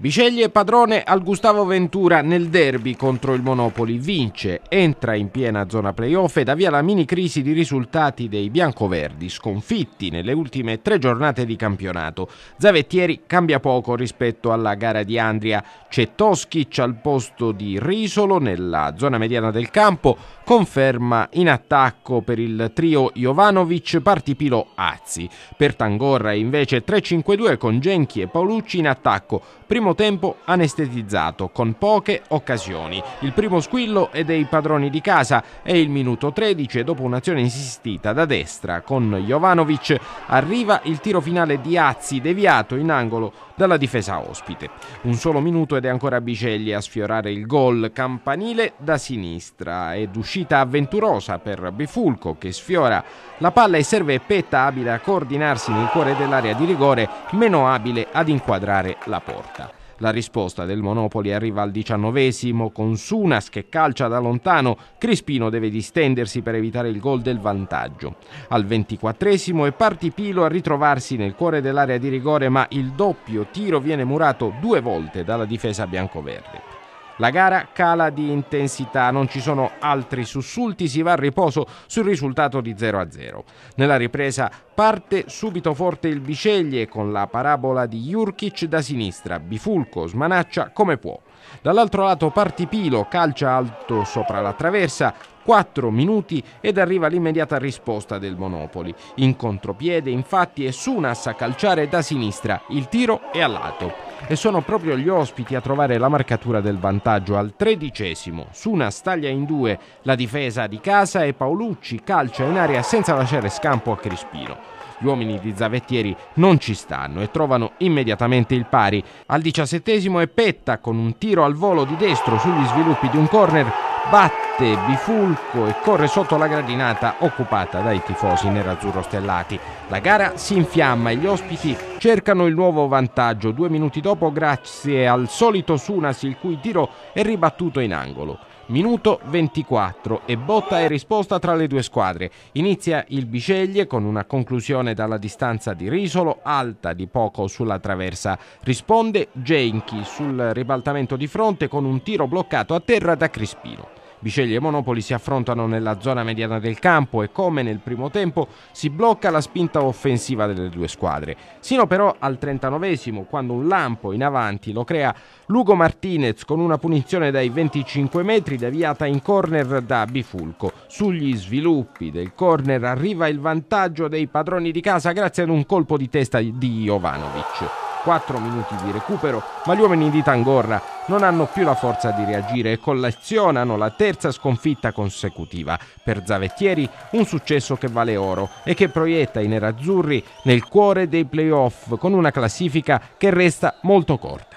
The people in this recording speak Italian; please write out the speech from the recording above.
Biceglie padrone al Gustavo Ventura nel derby contro il Monopoli, vince, entra in piena zona playoff ed avvia la mini crisi di risultati dei biancoverdi, sconfitti nelle ultime tre giornate di campionato. Zavettieri cambia poco rispetto alla gara di Andria, c'è Toschic al posto di Risolo nella zona mediana del campo, conferma in attacco per il trio Jovanovic, Partipilo, Azzi. Per Tangorra invece 3-5-2 con Genchi e Paolucci in attacco, primo tempo anestetizzato con poche occasioni. Il primo squillo è dei padroni di casa e il minuto 13 dopo un'azione insistita da destra con Jovanovic arriva il tiro finale di Azzi deviato in angolo dalla difesa ospite. Un solo minuto ed è ancora Bicelli a sfiorare il gol campanile da sinistra ed uscita avventurosa per Bifulco che sfiora la palla e serve Petta abile a coordinarsi nel cuore dell'area di rigore, meno abile ad inquadrare la porta. La risposta del Monopoli arriva al diciannovesimo con Sunas che calcia da lontano. Crispino deve distendersi per evitare il gol del vantaggio. Al ventiquattresimo è Pilo a ritrovarsi nel cuore dell'area di rigore ma il doppio tiro viene murato due volte dalla difesa biancoverde. La gara cala di intensità, non ci sono altri sussulti, si va a riposo sul risultato di 0-0. Nella ripresa parte subito forte il Biceglie con la parabola di Jurkic da sinistra, Bifulco smanaccia come può. Dall'altro lato Pilo, calcia alto sopra la traversa, 4 minuti ed arriva l'immediata risposta del Monopoli. In contropiede infatti è Sunas a calciare da sinistra, il tiro è a lato. E sono proprio gli ospiti a trovare la marcatura del vantaggio al tredicesimo. Sunas taglia in due la difesa di casa e Paolucci calcia in aria senza lasciare scampo a Crispino. Gli uomini di Zavettieri non ci stanno e trovano immediatamente il pari. Al diciassettesimo è Petta con un tiro al volo di destro sugli sviluppi di un corner batte Bifulco e corre sotto la gradinata occupata dai tifosi nerazzurro stellati. La gara si infiamma e gli ospiti cercano il nuovo vantaggio due minuti dopo grazie al solito Sunas il cui tiro è ribattuto in angolo. Minuto 24 e botta e risposta tra le due squadre. Inizia il Biceglie con una conclusione dalla distanza di Risolo alta di poco sulla traversa. Risponde Genchi sul ribaltamento di fronte con un tiro bloccato a terra da Crispino. Biceglie e Monopoli si affrontano nella zona mediana del campo e come nel primo tempo si blocca la spinta offensiva delle due squadre. Sino però al 39esimo quando un lampo in avanti lo crea Lugo Martinez con una punizione dai 25 metri deviata in corner da Bifulco. Sugli sviluppi del corner arriva il vantaggio dei padroni di casa grazie ad un colpo di testa di Jovanovic. 4 minuti di recupero, ma gli uomini di Tangorra non hanno più la forza di reagire e collezionano la terza sconfitta consecutiva. Per Zavettieri un successo che vale oro e che proietta i nerazzurri nel cuore dei playoff con una classifica che resta molto corta.